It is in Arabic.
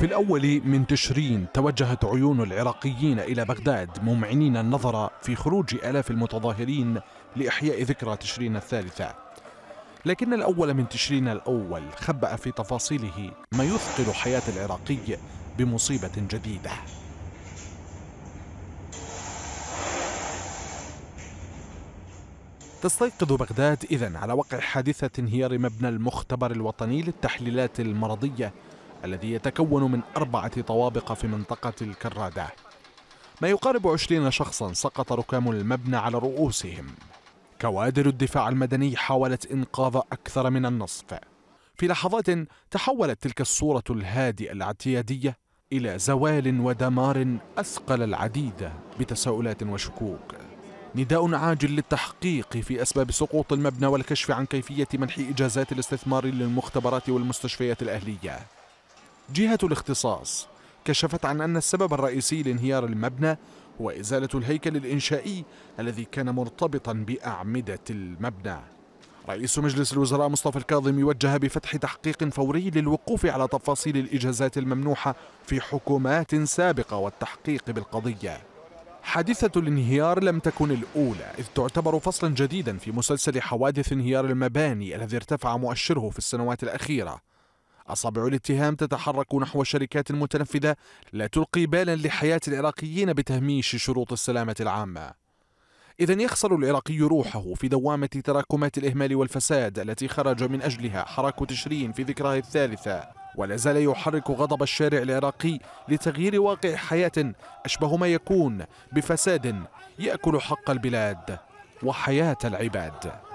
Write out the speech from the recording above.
في الأول من تشرين توجهت عيون العراقيين إلى بغداد ممعنين النظر في خروج آلاف المتظاهرين لإحياء ذكرى تشرين الثالثة لكن الأول من تشرين الأول خبأ في تفاصيله ما يثقل حياة العراقي بمصيبة جديدة تستيقظ بغداد إذا على وقع حادثة انهيار مبنى المختبر الوطني للتحليلات المرضية الذي يتكون من أربعة طوابق في منطقة الكرادة ما يقارب عشرين شخصا سقط ركام المبنى على رؤوسهم كوادر الدفاع المدني حاولت إنقاذ أكثر من النصف في لحظات تحولت تلك الصورة الهادئة الاعتيادية إلى زوال ودمار أثقل العديد بتساؤلات وشكوك نداء عاجل للتحقيق في أسباب سقوط المبنى والكشف عن كيفية منح إجازات الاستثمار للمختبرات والمستشفيات الأهلية جهة الاختصاص كشفت عن أن السبب الرئيسي لانهيار المبنى هو إزالة الهيكل الإنشائي الذي كان مرتبطا بأعمدة المبنى رئيس مجلس الوزراء مصطفى الكاظم وجه بفتح تحقيق فوري للوقوف على تفاصيل الإجازات الممنوحة في حكومات سابقة والتحقيق بالقضية حادثة الانهيار لم تكن الأولى إذ تعتبر فصلا جديدا في مسلسل حوادث انهيار المباني الذي ارتفع مؤشره في السنوات الأخيرة أصابع الاتهام تتحرك نحو الشركات المتنفذة لا تلقي بالا لحياة العراقيين بتهميش شروط السلامة العامة إذا يخسر العراقي روحه في دوامة تراكمات الإهمال والفساد التي خرج من أجلها حراك تشرين في ذكراه الثالثة ولا زال يحرك غضب الشارع العراقي لتغيير واقع حياة أشبه ما يكون بفساد يأكل حق البلاد وحياة العباد